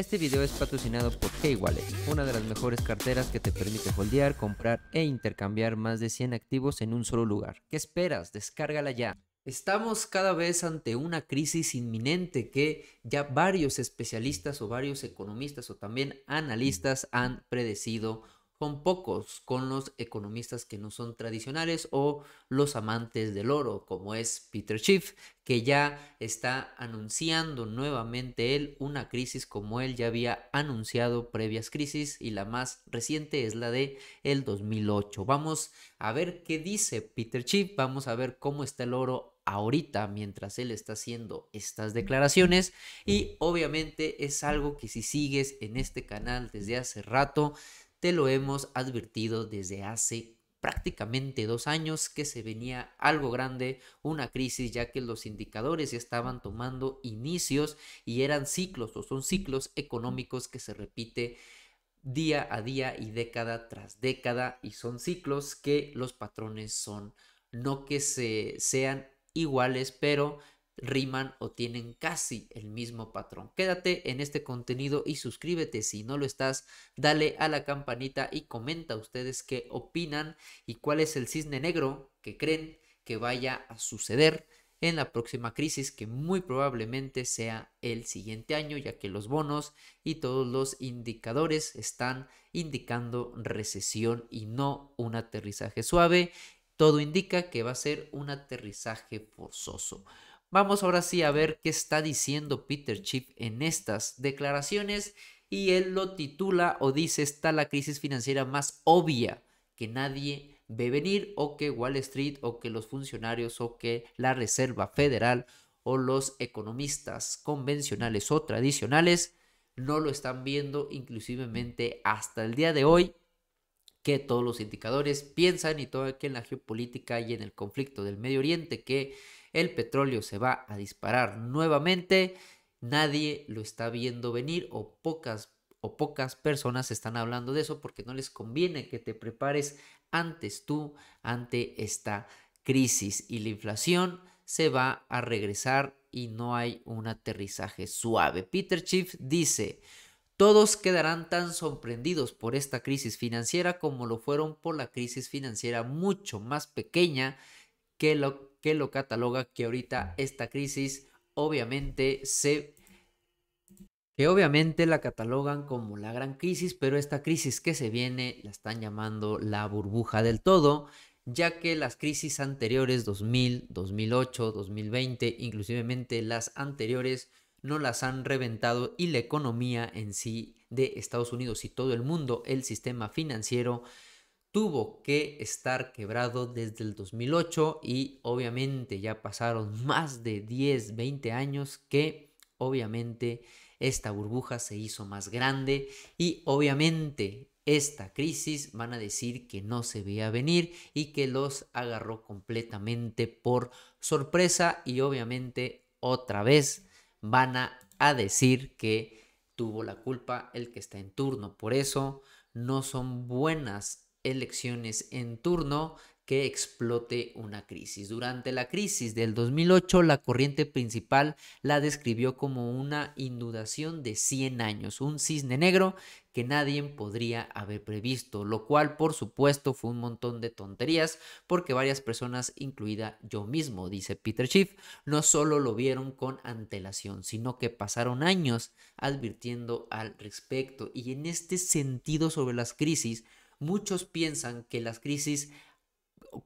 Este video es patrocinado por K-Wallet, una de las mejores carteras que te permite holdear, comprar e intercambiar más de 100 activos en un solo lugar. ¿Qué esperas? Descárgala ya. Estamos cada vez ante una crisis inminente que ya varios especialistas o varios economistas o también analistas han predecido con pocos, con los economistas que no son tradicionales o los amantes del oro, como es Peter Schiff, que ya está anunciando nuevamente él una crisis como él ya había anunciado previas crisis y la más reciente es la de el 2008. Vamos a ver qué dice Peter Schiff, vamos a ver cómo está el oro ahorita mientras él está haciendo estas declaraciones y obviamente es algo que si sigues en este canal desde hace rato te lo hemos advertido desde hace prácticamente dos años que se venía algo grande, una crisis, ya que los indicadores estaban tomando inicios y eran ciclos o son ciclos económicos que se repite día a día y década tras década y son ciclos que los patrones son no que se sean iguales, pero riman o tienen casi el mismo patrón. Quédate en este contenido y suscríbete si no lo estás, dale a la campanita y comenta ustedes qué opinan y cuál es el cisne negro que creen que vaya a suceder en la próxima crisis que muy probablemente sea el siguiente año, ya que los bonos y todos los indicadores están indicando recesión y no un aterrizaje suave. Todo indica que va a ser un aterrizaje forzoso. Vamos ahora sí a ver qué está diciendo Peter Chip en estas declaraciones y él lo titula o dice está la crisis financiera más obvia que nadie ve venir o que Wall Street o que los funcionarios o que la Reserva Federal o los economistas convencionales o tradicionales no lo están viendo inclusivemente hasta el día de hoy que todos los indicadores piensan y todo que en la geopolítica y en el conflicto del Medio Oriente que el petróleo se va a disparar nuevamente, nadie lo está viendo venir o pocas o pocas personas están hablando de eso porque no les conviene que te prepares antes tú ante esta crisis y la inflación se va a regresar y no hay un aterrizaje suave. Peter Schiff dice, todos quedarán tan sorprendidos por esta crisis financiera como lo fueron por la crisis financiera mucho más pequeña que lo que lo cataloga que ahorita esta crisis obviamente se que obviamente la catalogan como la gran crisis, pero esta crisis que se viene la están llamando la burbuja del todo, ya que las crisis anteriores 2000, 2008, 2020, inclusivemente las anteriores no las han reventado y la economía en sí de Estados Unidos y todo el mundo, el sistema financiero tuvo que estar quebrado desde el 2008 y obviamente ya pasaron más de 10, 20 años que obviamente esta burbuja se hizo más grande y obviamente esta crisis van a decir que no se veía venir y que los agarró completamente por sorpresa y obviamente otra vez van a, a decir que tuvo la culpa el que está en turno. Por eso no son buenas elecciones en turno que explote una crisis. Durante la crisis del 2008, la corriente principal la describió como una inundación de 100 años, un cisne negro que nadie podría haber previsto, lo cual por supuesto fue un montón de tonterías porque varias personas, incluida yo mismo, dice Peter Schiff, no solo lo vieron con antelación, sino que pasaron años advirtiendo al respecto. Y en este sentido sobre las crisis, muchos piensan que las crisis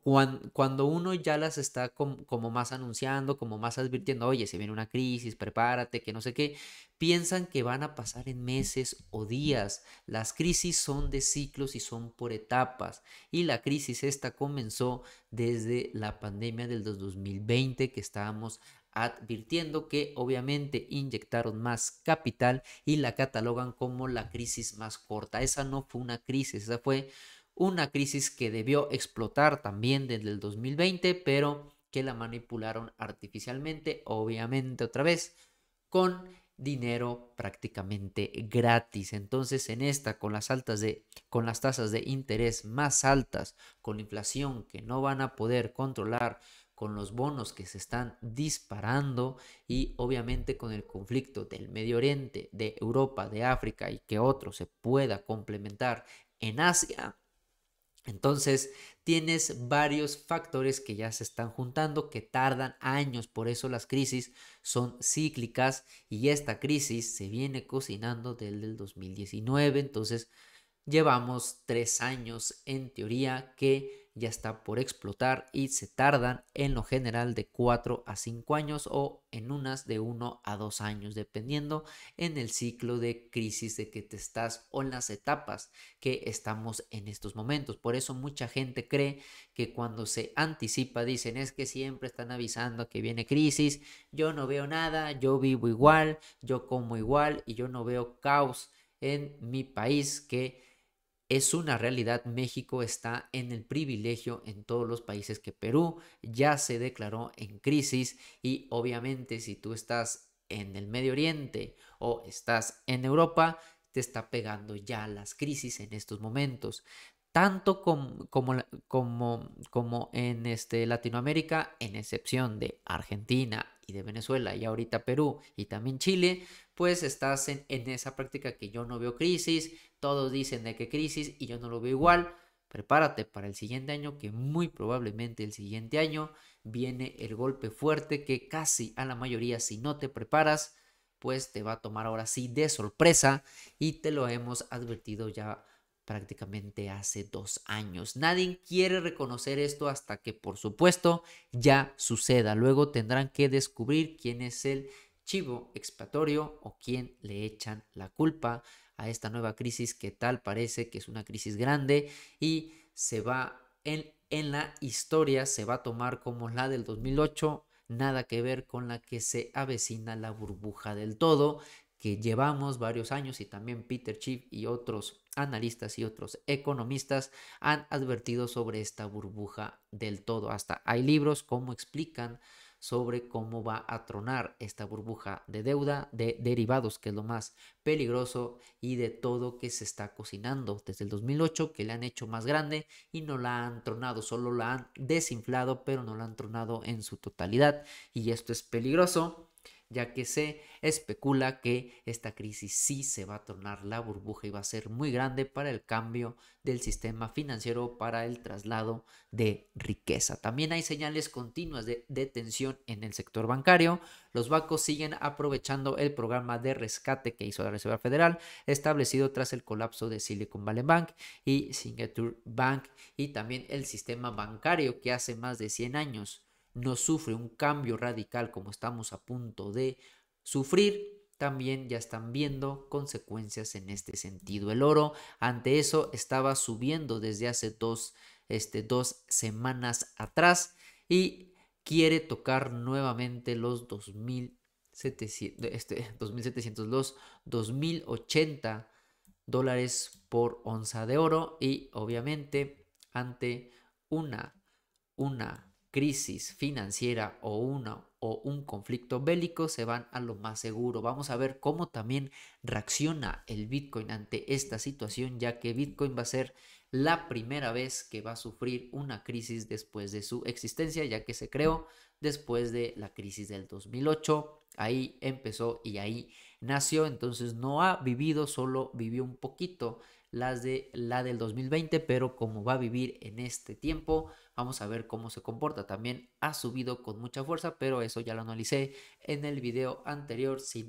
cuando uno ya las está como más anunciando, como más advirtiendo, oye, se viene una crisis, prepárate, que no sé qué, piensan que van a pasar en meses o días. Las crisis son de ciclos y son por etapas. Y la crisis esta comenzó desde la pandemia del 2020 que estábamos advirtiendo que obviamente inyectaron más capital y la catalogan como la crisis más corta. Esa no fue una crisis, esa fue una crisis que debió explotar también desde el 2020, pero que la manipularon artificialmente, obviamente otra vez, con dinero prácticamente gratis. Entonces, en esta con las altas de con las tasas de interés más altas, con la inflación que no van a poder controlar, con los bonos que se están disparando y obviamente con el conflicto del Medio Oriente, de Europa, de África y que otro se pueda complementar en Asia, entonces, tienes varios factores que ya se están juntando, que tardan años, por eso las crisis son cíclicas y esta crisis se viene cocinando desde el 2019, entonces llevamos tres años en teoría que ya está por explotar y se tardan en lo general de 4 a 5 años o en unas de 1 a 2 años, dependiendo en el ciclo de crisis de que te estás o en las etapas que estamos en estos momentos. Por eso mucha gente cree que cuando se anticipa dicen es que siempre están avisando que viene crisis, yo no veo nada, yo vivo igual, yo como igual y yo no veo caos en mi país que es una realidad. México está en el privilegio en todos los países que Perú ya se declaró en crisis y obviamente si tú estás en el Medio Oriente o estás en Europa, te está pegando ya las crisis en estos momentos. Tanto como, como, como, en este Latinoamérica, en excepción de Argentina y de Venezuela y ahorita Perú y también Chile, pues estás en esa práctica que yo no veo crisis, todos dicen de qué crisis y yo no lo veo igual. Prepárate para el siguiente año, que muy probablemente el siguiente año viene el golpe fuerte que casi a la mayoría si no te preparas, pues te va a tomar ahora sí de sorpresa y te lo hemos advertido ya prácticamente hace dos años. Nadie quiere reconocer esto hasta que, por supuesto, ya suceda. Luego tendrán que descubrir quién es el chivo expiatorio o quién le echan la culpa a esta nueva crisis que tal parece que es una crisis grande y se va en, en la historia, se va a tomar como la del 2008, nada que ver con la que se avecina la burbuja del todo, que llevamos varios años y también Peter Schiff y otros analistas y otros economistas han advertido sobre esta burbuja del todo. Hasta hay libros como explican sobre cómo va a tronar esta burbuja de deuda, de derivados, que es lo más peligroso, y de todo que se está cocinando desde el 2008, que le han hecho más grande y no la han tronado, solo la han desinflado, pero no la han tronado en su totalidad. Y esto es peligroso ya que se especula que esta crisis sí se va a tornar la burbuja y va a ser muy grande para el cambio del sistema financiero para el traslado de riqueza. También hay señales continuas de, de tensión en el sector bancario. Los bancos siguen aprovechando el programa de rescate que hizo la Reserva Federal, establecido tras el colapso de Silicon Valley Bank y Signature Bank, y también el sistema bancario que hace más de 100 años no sufre un cambio radical como estamos a punto de sufrir, también ya están viendo consecuencias en este sentido. El oro ante eso estaba subiendo desde hace dos, este, dos semanas atrás y quiere tocar nuevamente los 2700, este, 2700 los 2080 dólares por onza de oro y obviamente ante una, una crisis financiera o una o un conflicto bélico se van a lo más seguro. Vamos a ver cómo también reacciona el Bitcoin ante esta situación, ya que Bitcoin va a ser la primera vez que va a sufrir una crisis después de su existencia, ya que se creó después de la crisis del 2008. Ahí empezó y ahí nació, entonces no ha vivido, solo vivió un poquito las de la del 2020, pero como va a vivir en este tiempo, vamos a ver cómo se comporta. También ha subido con mucha fuerza, pero eso ya lo analicé en el video anterior. Si,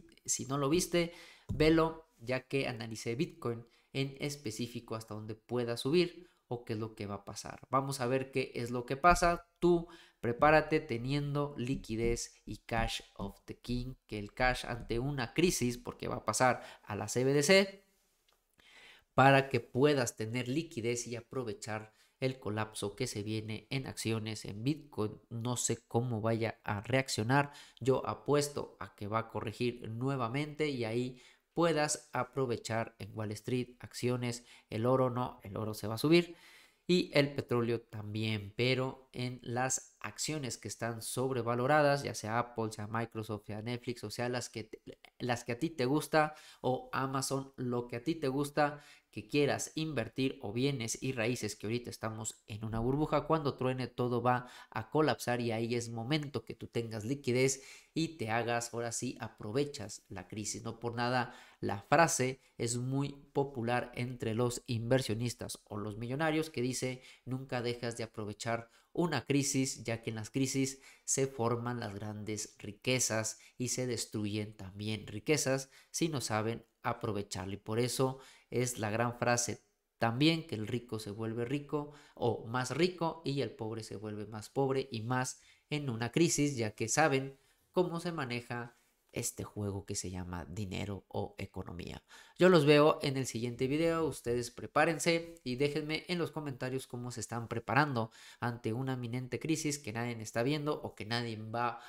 no lo viste, velo, ya que analicé Bitcoin en específico hasta donde pueda subir o qué es lo que va a pasar. Vamos a ver qué es lo que pasa. Tú prepárate teniendo liquidez y cash of the king, que el cash ante una crisis, porque va a pasar a la CBDC, para que puedas tener liquidez y aprovechar el colapso que se viene en acciones en Bitcoin. No sé cómo vaya a reaccionar. Yo apuesto a que va a corregir nuevamente y ahí puedas aprovechar en Wall Street acciones. El oro no, el oro se va a subir y el petróleo también, pero en las acciones que están sobrevaloradas, ya sea Apple, sea Microsoft, sea Netflix, o sea las que, las que a ti te gusta, o Amazon, lo que a ti te gusta, que quieras invertir o bienes y raíces que ahorita estamos en una burbuja, cuando truene todo va a colapsar y ahí es momento que tú tengas liquidez y te hagas, ahora sí, aprovechas la crisis. No por nada la frase es muy popular entre los inversionistas o los millonarios que dice nunca dejas de aprovechar una crisis, ya que en las crisis se forman las grandes riquezas y se destruyen también riquezas si no saben aprovecharlo. Y por eso es la gran frase también que el rico se vuelve rico o más rico y el pobre se vuelve más pobre y más en una crisis, ya que saben cómo se maneja este juego que se llama dinero o economía. Yo los veo en el siguiente video, ustedes prepárense y déjenme en los comentarios cómo se están preparando ante una inminente crisis que nadie está viendo o que nadie va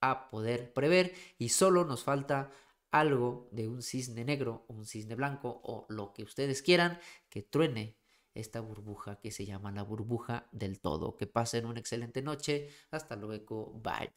a poder prever y solo nos falta algo de un cisne negro, un cisne blanco o lo que ustedes quieran que truene esta burbuja que se llama la burbuja del todo. Que pasen una excelente noche. Hasta luego. Bye.